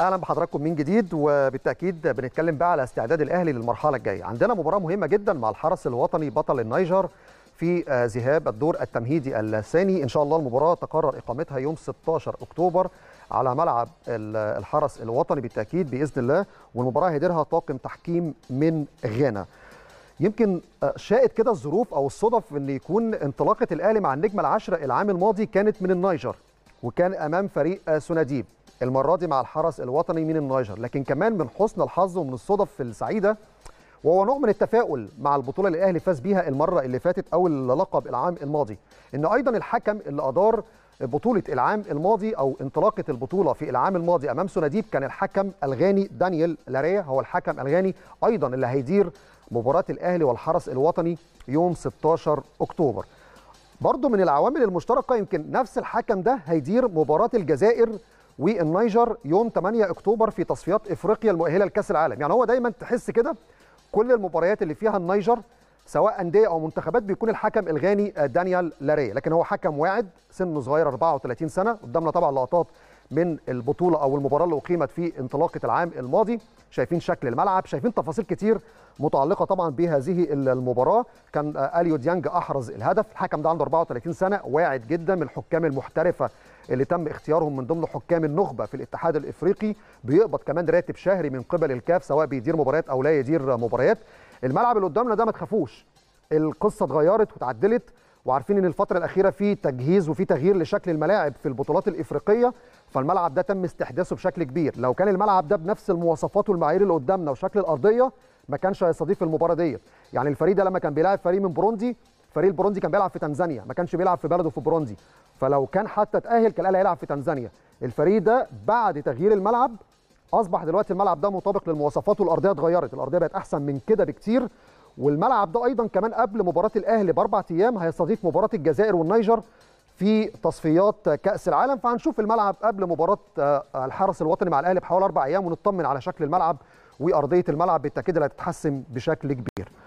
اهلا بحضراتكم من جديد وبالتاكيد بنتكلم بقى على استعداد الاهلي للمرحله الجايه عندنا مباراه مهمه جدا مع الحرس الوطني بطل النيجر في آه، ذهاب الدور التمهيدي الثاني ان شاء الله المباراه تقرر اقامتها يوم 16 اكتوبر على ملعب الحرس الوطني بالتاكيد باذن الله والمباراه هيديرها طاقم تحكيم من غانا يمكن آه، شاءت كده الظروف او الصدف ان يكون انطلاقه الاهلي مع النجمه العشره العام الماضي كانت من النيجر وكان امام فريق آه، سناديب المره دي مع الحرس الوطني من النيجر لكن كمان من حسن الحظ ومن الصدف السعيده وهو نوع من التفاؤل مع البطوله اللي الاهلي فاز بيها المره اللي فاتت او اللقب العام الماضي ان ايضا الحكم اللي ادار بطوله العام الماضي او انطلاقه البطوله في العام الماضي امام سوناديب كان الحكم الغاني دانيال لاريا هو الحكم الغاني ايضا اللي هيدير مباراه الاهلي والحرس الوطني يوم 16 اكتوبر برضه من العوامل المشتركه يمكن نفس الحكم ده هيدير مباراه الجزائر والنيجر يوم 8 اكتوبر في تصفيات افريقيا المؤهله لكاس العالم يعني هو دايما تحس كده كل المباريات اللي فيها النيجر سواء انديه او منتخبات بيكون الحكم الغاني آه، دانيال لاري لكن هو حكم واعد سنه صغير 34 سنه قدامنا طبعا لقطات من البطوله او المباراه اللي اقيمت في انطلاقه العام الماضي شايفين شكل الملعب شايفين تفاصيل كتير متعلقه طبعا بهذه المباراه كان آه، اليو ديانج احرز الهدف الحكم ده عنده 34 سنه واعد جدا من الحكام المحترفه اللي تم اختيارهم من ضمن حكام النخبه في الاتحاد الافريقي بيقبض كمان راتب شهري من قبل الكاف سواء بيدير مباريات او لا يدير مباريات الملعب اللي قدامنا ده ما تخافوش القصه اتغيرت وتعدلت وعارفين ان الفتره الاخيره في تجهيز وفي تغيير لشكل الملاعب في البطولات الافريقيه فالملعب ده تم استحداثه بشكل كبير لو كان الملعب ده بنفس المواصفات والمعايير اللي قدامنا وشكل الارضيه ما كانش هيستضيف المباراه ديت يعني الفريق ده لما كان بيلاعب فريق من بروندي فريق البروندي كان بيلعب في تنزانيا ما كانش بيلعب في بلده في بروندي فلو كان حتى تاهل كان هيلعب في تنزانيا الفريق ده بعد تغيير الملعب اصبح دلوقتي الملعب ده مطابق للمواصفات والارضيه اتغيرت الارضيه بقت احسن من كده بكتير والملعب ده ايضا كمان قبل مباراه الاهلي باربع ايام هيستضيف مباراه الجزائر والنيجر في تصفيات كاس العالم فهنشوف الملعب قبل مباراه آه، الحرس الوطني مع الاهلي بحوالي اربع ايام ونطمن على شكل الملعب وارضيه الملعب بالتاكيد اللي هتتحسن بشكل كبير